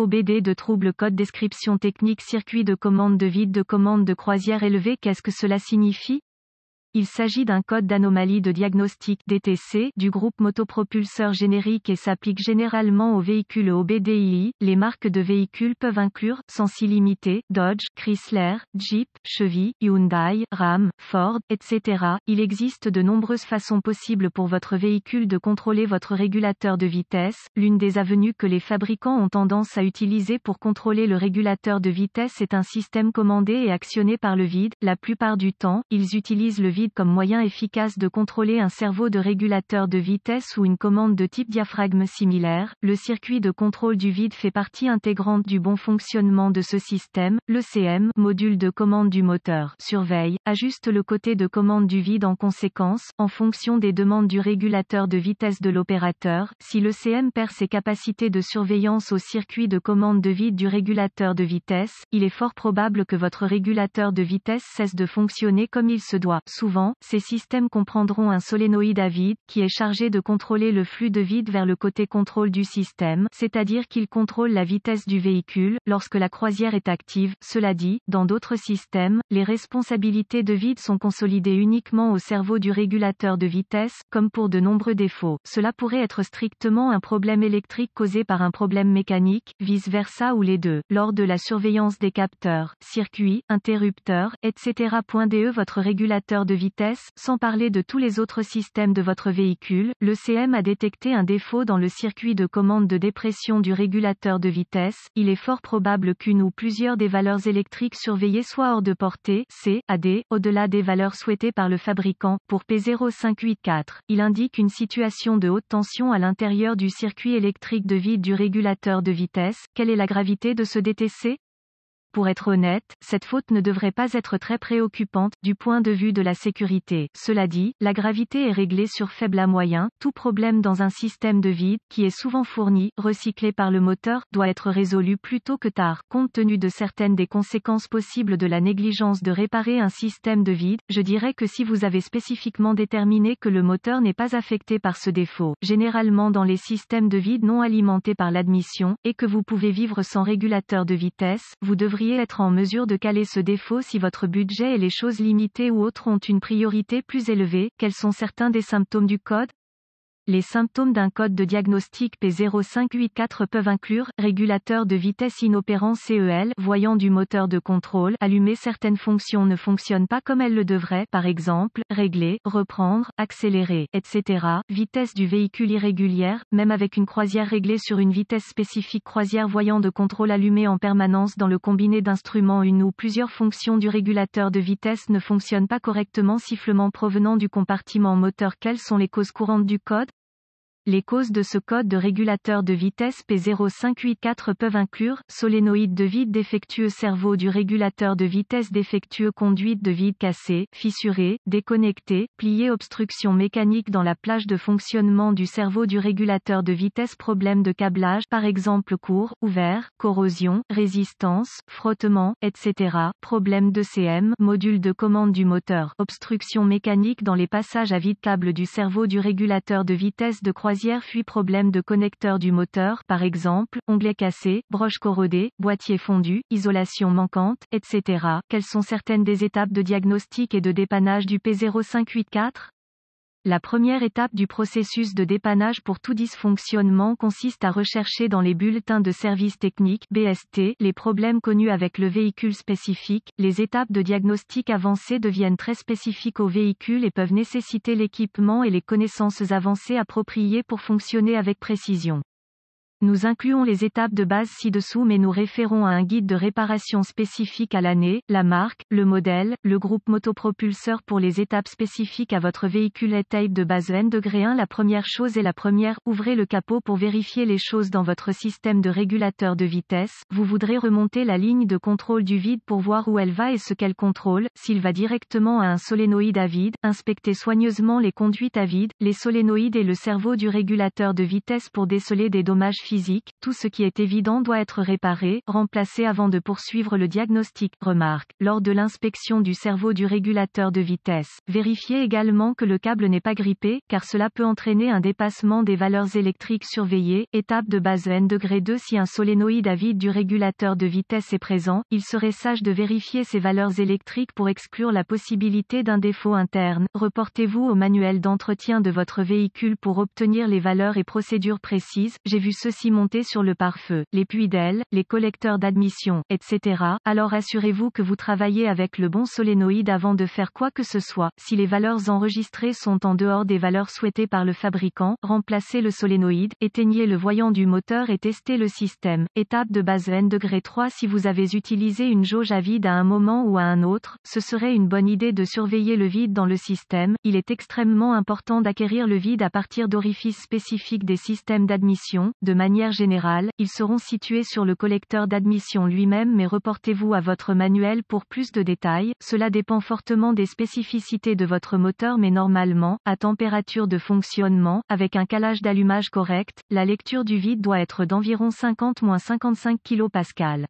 OBD de trouble code description technique circuit de commande de vide de commande de croisière élevé qu'est-ce que cela signifie il s'agit d'un code d'anomalie de diagnostic DTC du groupe motopropulseur générique et s'applique généralement aux véhicules OBDII. Les marques de véhicules peuvent inclure, sans s'y limiter, Dodge, Chrysler, Jeep, Chevy, Hyundai, Ram, Ford, etc. Il existe de nombreuses façons possibles pour votre véhicule de contrôler votre régulateur de vitesse. L'une des avenues que les fabricants ont tendance à utiliser pour contrôler le régulateur de vitesse est un système commandé et actionné par le vide. La plupart du temps, ils utilisent le comme moyen efficace de contrôler un cerveau de régulateur de vitesse ou une commande de type diaphragme similaire. Le circuit de contrôle du vide fait partie intégrante du bon fonctionnement de ce système. Le CM, module de commande du moteur, surveille, ajuste le côté de commande du vide en conséquence, en fonction des demandes du régulateur de vitesse de l'opérateur. Si le CM perd ses capacités de surveillance au circuit de commande de vide du régulateur de vitesse, il est fort probable que votre régulateur de vitesse cesse de fonctionner comme il se doit souvent, ces systèmes comprendront un solénoïde à vide, qui est chargé de contrôler le flux de vide vers le côté contrôle du système, c'est-à-dire qu'il contrôle la vitesse du véhicule, lorsque la croisière est active. Cela dit, dans d'autres systèmes, les responsabilités de vide sont consolidées uniquement au cerveau du régulateur de vitesse, comme pour de nombreux défauts. Cela pourrait être strictement un problème électrique causé par un problème mécanique, vice-versa ou les deux, lors de la surveillance des capteurs, circuits, interrupteurs, etc. DE Votre régulateur de vitesse, sans parler de tous les autres systèmes de votre véhicule, le CM a détecté un défaut dans le circuit de commande de dépression du régulateur de vitesse, il est fort probable qu'une ou plusieurs des valeurs électriques surveillées soient hors de portée, C, D, au-delà des valeurs souhaitées par le fabricant, pour P0584. Il indique une situation de haute tension à l'intérieur du circuit électrique de vide du régulateur de vitesse. Quelle est la gravité de ce DTC pour être honnête, cette faute ne devrait pas être très préoccupante du point de vue de la sécurité. Cela dit, la gravité est réglée sur faible à moyen. Tout problème dans un système de vide, qui est souvent fourni, recyclé par le moteur, doit être résolu plus tôt que tard. Compte tenu de certaines des conséquences possibles de la négligence de réparer un système de vide, je dirais que si vous avez spécifiquement déterminé que le moteur n'est pas affecté par ce défaut, généralement dans les systèmes de vide non alimentés par l'admission, et que vous pouvez vivre sans régulateur de vitesse, vous devrez être en mesure de caler ce défaut si votre budget et les choses limitées ou autres ont une priorité plus élevée. Quels sont certains des symptômes du code les symptômes d'un code de diagnostic P0584 peuvent inclure régulateur de vitesse inopérant CEL, voyant du moteur de contrôle allumé, certaines fonctions ne fonctionnent pas comme elles le devraient, par exemple régler, reprendre, accélérer, etc. Vitesse du véhicule irrégulière, même avec une croisière réglée sur une vitesse spécifique, croisière voyant de contrôle allumé en permanence dans le combiné d'instruments, une ou plusieurs fonctions du régulateur de vitesse ne fonctionnent pas correctement, sifflement provenant du compartiment moteur. Quelles sont les causes courantes du code les causes de ce code de régulateur de vitesse P0584 peuvent inclure solénoïde de vide défectueux cerveau du régulateur de vitesse défectueux conduite de vide cassée, fissurée, déconnectée, pliée obstruction mécanique dans la plage de fonctionnement du cerveau du régulateur de vitesse problème de câblage par exemple court, ouvert, corrosion, résistance, frottement, etc. problème de CM, module de commande du moteur, obstruction mécanique dans les passages à vide câble du cerveau du régulateur de vitesse de croisière croisière fuit problème de connecteur du moteur, par exemple, onglet cassé, broche corrodée, boîtier fondu, isolation manquante, etc. Quelles sont certaines des étapes de diagnostic et de dépannage du P0584 la première étape du processus de dépannage pour tout dysfonctionnement consiste à rechercher dans les bulletins de service technique BST les problèmes connus avec le véhicule spécifique. Les étapes de diagnostic avancées deviennent très spécifiques au véhicule et peuvent nécessiter l'équipement et les connaissances avancées appropriées pour fonctionner avec précision. Nous incluons les étapes de base ci-dessous mais nous référons à un guide de réparation spécifique à l'année, la marque, le modèle, le groupe motopropulseur pour les étapes spécifiques à votre véhicule et tape de base N-1. La première chose est la première, ouvrez le capot pour vérifier les choses dans votre système de régulateur de vitesse. Vous voudrez remonter la ligne de contrôle du vide pour voir où elle va et ce qu'elle contrôle, s'il va directement à un solénoïde à vide, inspectez soigneusement les conduites à vide, les solénoïdes et le cerveau du régulateur de vitesse pour déceler des dommages physique, tout ce qui est évident doit être réparé, remplacé avant de poursuivre le diagnostic. Remarque, lors de l'inspection du cerveau du régulateur de vitesse, vérifiez également que le câble n'est pas grippé, car cela peut entraîner un dépassement des valeurs électriques surveillées. Étape de base n degré 2 Si un solénoïde à vide du régulateur de vitesse est présent, il serait sage de vérifier ses valeurs électriques pour exclure la possibilité d'un défaut interne. Reportez-vous au manuel d'entretien de votre véhicule pour obtenir les valeurs et procédures précises. J'ai vu ceci si monter sur le pare-feu, les puits d'aile, les collecteurs d'admission, etc. Alors assurez-vous que vous travaillez avec le bon solénoïde avant de faire quoi que ce soit. Si les valeurs enregistrées sont en dehors des valeurs souhaitées par le fabricant, remplacez le solénoïde, éteignez le voyant du moteur et testez le système. Étape de base N degré 3 si vous avez utilisé une jauge à vide à un moment ou à un autre, ce serait une bonne idée de surveiller le vide dans le système. Il est extrêmement important d'acquérir le vide à partir d'orifices spécifiques des systèmes d'admission, de manière manière générale, ils seront situés sur le collecteur d'admission lui-même mais reportez-vous à votre manuel pour plus de détails, cela dépend fortement des spécificités de votre moteur mais normalement, à température de fonctionnement, avec un calage d'allumage correct, la lecture du vide doit être d'environ 50-55 kPa.